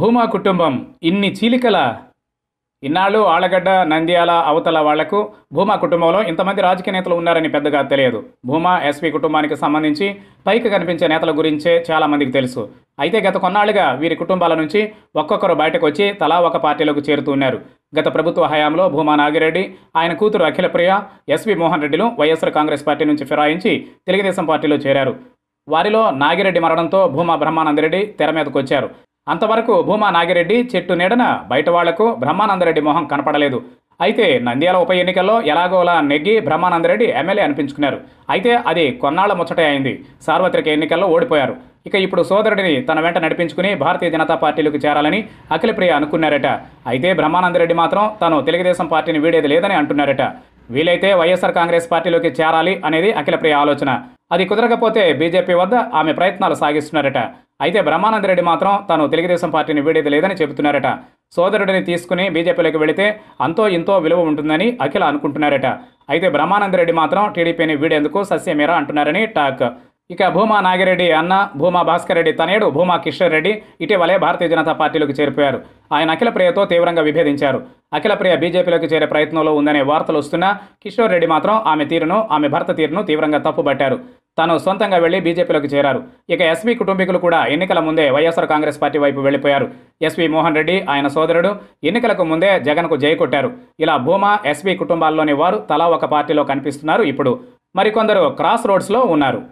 భూమా కుటుంబం ఇన్ని చీలికల ఇన్నాళ్ళు ఆళ్ళగడ్డ నంద్యాల అవతల వాళ్లకు భూమా కుటుంబంలో ఇంతమంది రాజకీయ నేతలు ఉన్నారని పెద్దగా తెలియదు భూమా ఎస్పీ కుటుంబానికి సంబంధించి పైకి కనిపించే నేతల గురించే చాలామందికి తెలుసు అయితే గత కొన్నాళ్ళుగా వీరి కుటుంబాల నుంచి ఒక్కొక్కరు బయటకు వచ్చి తలా ఒక పార్టీలోకి చేరుతున్నారు గత ప్రభుత్వ హయాంలో భూమా నాగిరెడ్డి ఆయన కూతురు అఖిలప్రియ ఎస్వి మోహన్ రెడ్డిలు వైఎస్ఆర్ కాంగ్రెస్ పార్టీ నుంచి ఫిరాయించి తెలుగుదేశం పార్టీలో చేరారు వారిలో నాగిరెడ్డి మరణంతో భూమా బ్రహ్మానందరెడ్డి తెర మీదకొచ్చారు అంతవరకు భూమా నాగిరెడ్డి చెట్టు నీడన బయట వాళ్లకు బ్రహ్మానందరెడ్డి మొహం కనపడలేదు అయితే నంద్యాల ఉప ఎన్నికల్లో ఎలాగోలా నెగ్గి బ్రహ్మానందరెడ్డి ఎమ్మెల్యే అనిపించుకున్నారు అయితే అది కొన్నాళ్ల ముచ్చటే అయింది సార్వత్రిక ఎన్నికల్లో ఓడిపోయారు ఇక ఇప్పుడు సోదరుడిని తన వెంట నడిపించుకుని భారతీయ జనతా పార్టీలోకి చేరాలని అఖిలప్రియ అనుకున్నారట అయితే బ్రహ్మానందరెడ్డి మాత్రం తాను తెలుగుదేశం పార్టీని వీడేది లేదని అంటున్నారట వీలైతే వైఎస్ఆర్ కాంగ్రెస్ పార్టీలోకి చేరాలి అనేది అఖిలప్రియ ఆలోచన అది కుదరకపోతే బీజేపీ వద్ద ఆమె ప్రయత్నాలు సాగిస్తున్నారట అయితే బ్రహ్మానంద రెడ్డి మాత్రం తాను తెలుగుదేశం పార్టీని వీడేది లేదని చెబుతున్నారట సోదరుడిని తీసుకుని బీజేపీలోకి వెళితే అంతో ఇంతో విలువ ఉంటుందని అఖిల అనుకుంటున్నారట అయితే బ్రహ్మానందరెడ్డి మాత్రం టీడీపీని వీడేందుకు సస్యమీర అంటున్నారని టాక్ ఇక భూమా నాగిరెడ్డి అన్న భూమా భాస్కర్ రెడ్డి తనేడు భూమా కిషోర్ రెడ్డి ఇటీవలే భారతీయ జనతా పార్టీలోకి చేరిపోయారు ఆయన అఖిల ప్రియతో తీవ్రంగా విభేదించారు అఖిల ప్రియ బీజేపీలోకి చేరే ప్రయత్నంలో ఉందనే వార్తలు వస్తున్నా కిషోర్ రెడ్డి మాత్రం ఆమె తీరును ఆమె భర్త తీరును తీవ్రంగా తప్పుబట్టారు తాను సొంతంగా వెళ్లి బీజేపీలోకి చేరారు ఇక ఎస్వి కుటుంబీకులు కూడా ఎన్నికల ముందే వైఎస్ఆర్ కాంగ్రెస్ పార్టీ వైపు వెళ్లిపోయారు ఎస్వి మోహన్ రెడ్డి ఆయన సోదరుడు ఎన్నికలకు ముందే జగన్కు జయ కొట్టారు ఇలా భూమా ఎస్వి కుటుంబాల్లోని వారు తలా ఒక పార్టీలో కనిపిస్తున్నారు ఇప్పుడు మరికొందరు క్రాస్ రోడ్స్లో ఉన్నారు